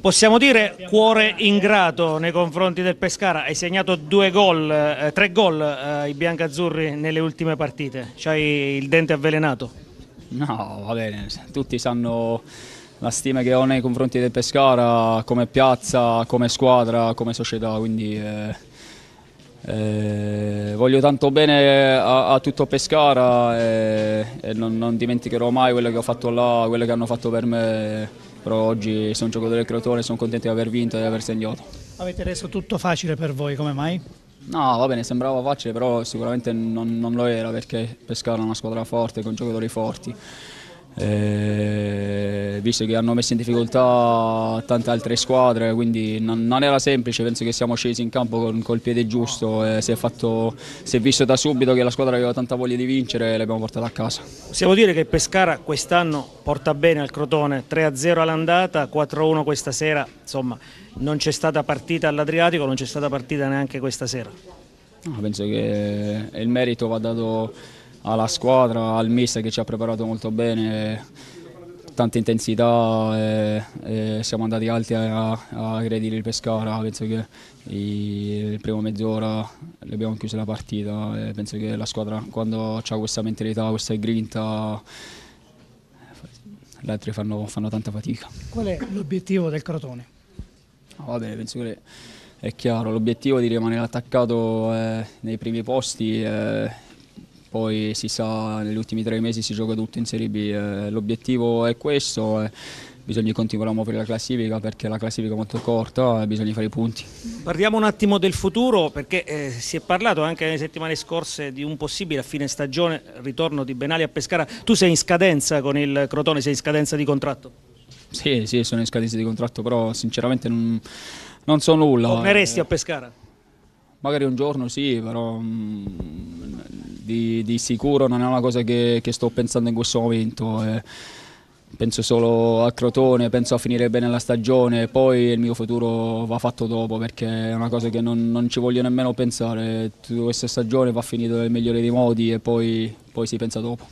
possiamo dire cuore ingrato nei confronti del Pescara, hai segnato due gol, eh, tre gol eh, i biancazzurri nelle ultime partite, c'hai il dente avvelenato? No, va bene, tutti sanno la stima che ho nei confronti del Pescara come piazza, come squadra, come società, quindi eh, eh, voglio tanto bene a, a tutto Pescara e, eh, e non, non dimenticherò mai quello che ho fatto là, quello che hanno fatto per me però oggi sono giocatore creatore e sono contento di aver vinto e di aver segnato. Avete reso tutto facile per voi, come mai? No, va bene, sembrava facile, però sicuramente non, non lo era perché Pescara è una squadra forte con giocatori forti. Eh, visto che hanno messo in difficoltà tante altre squadre, quindi non, non era semplice, penso che siamo scesi in campo con, col piede giusto, eh, si, è fatto, si, è visto da subito che la squadra aveva tanta voglia di vincere e l'abbiamo portata a casa. Possiamo dire che Pescara quest'anno porta bene al Crotone, 3-0 all'andata, 4-1 questa sera, insomma non c'è stata partita all'Adriatico, non c'è stata partita neanche questa sera. No, penso che il merito va dato alla squadra, al mister che ci ha preparato molto bene, tanta intensità, e, e siamo andati alti a, a aggredire il Pescara, penso che il primo mezz'ora abbiamo chiuso la partita e penso che la squadra quando ha questa mentalità, questa grinta gli altri fanno, fanno, tanta fatica. Qual è l'obiettivo del Crotone? Ah, vabbè, penso che è chiaro, l'obiettivo di rimanere attaccato eh, nei primi posti eh, poi si sa negli ultimi tre mesi si gioca tutto in Serie B, eh, l'obiettivo è questo, eh, bisogna continuare a muovere la classifica perché la classifica è molto corta e eh, bisogna fare i punti. Parliamo un attimo del futuro perché eh, si è parlato anche nelle settimane scorse di un possibile a fine stagione ritorno di Benali a Pescara, tu sei in scadenza con il Crotone, sei in scadenza di contratto? Sì, sì, sono in scadenza di contratto, però sinceramente non, non so nulla. Torneresti a Pescara? Magari un giorno sì, però mh, mm, di, di, sicuro non è una cosa che, che sto pensando in questo momento. Eh, penso solo a Crotone, penso a finire bene la stagione, poi il mio futuro va fatto dopo perché è una cosa che non, non ci voglio nemmeno pensare. Tutta questa stagione va finita nel migliore dei modi e poi, poi si pensa dopo.